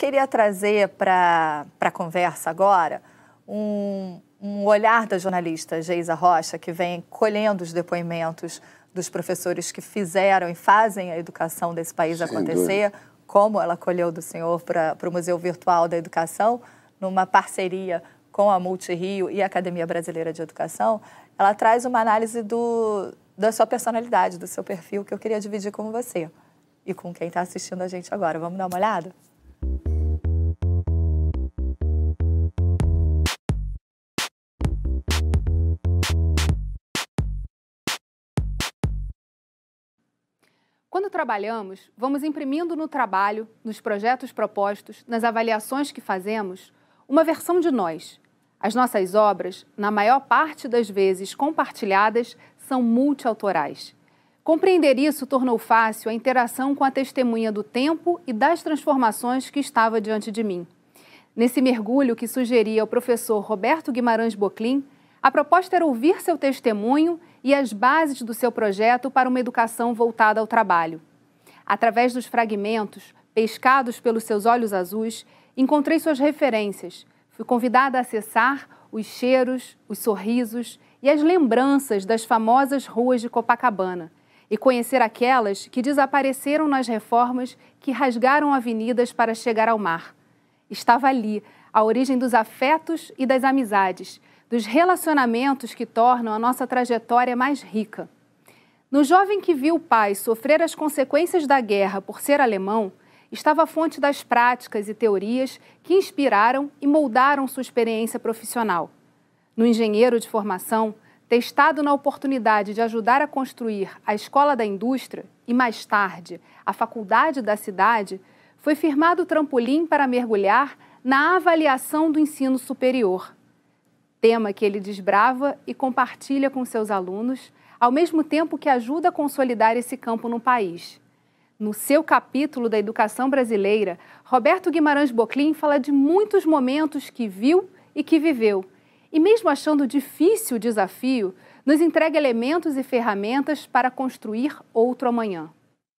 Queria trazer para a conversa agora um, um olhar da jornalista Geisa Rocha, que vem colhendo os depoimentos dos professores que fizeram e fazem a educação desse país Sem acontecer, dúvida. como ela colheu do senhor para o Museu Virtual da Educação, numa parceria com a Multirio e a Academia Brasileira de Educação, ela traz uma análise do, da sua personalidade, do seu perfil, que eu queria dividir com você e com quem está assistindo a gente agora. Vamos dar uma olhada? Quando trabalhamos, vamos imprimindo no trabalho, nos projetos propostos, nas avaliações que fazemos, uma versão de nós. As nossas obras, na maior parte das vezes compartilhadas, são multiautorais. Compreender isso tornou fácil a interação com a testemunha do tempo e das transformações que estava diante de mim. Nesse mergulho que sugeria o professor Roberto Guimarães Boclin, a proposta era ouvir seu testemunho e as bases do seu projeto para uma educação voltada ao trabalho. Através dos fragmentos, pescados pelos seus olhos azuis, encontrei suas referências. Fui convidada a acessar os cheiros, os sorrisos e as lembranças das famosas ruas de Copacabana e conhecer aquelas que desapareceram nas reformas que rasgaram avenidas para chegar ao mar estava ali, a origem dos afetos e das amizades, dos relacionamentos que tornam a nossa trajetória mais rica. No jovem que viu o pai sofrer as consequências da guerra por ser alemão, estava a fonte das práticas e teorias que inspiraram e moldaram sua experiência profissional. No engenheiro de formação, testado na oportunidade de ajudar a construir a Escola da Indústria e, mais tarde, a Faculdade da Cidade, foi firmado o trampolim para mergulhar na avaliação do ensino superior. Tema que ele desbrava e compartilha com seus alunos, ao mesmo tempo que ajuda a consolidar esse campo no país. No seu capítulo da educação brasileira, Roberto Guimarães Boclin fala de muitos momentos que viu e que viveu. E mesmo achando difícil o desafio, nos entrega elementos e ferramentas para construir outro amanhã.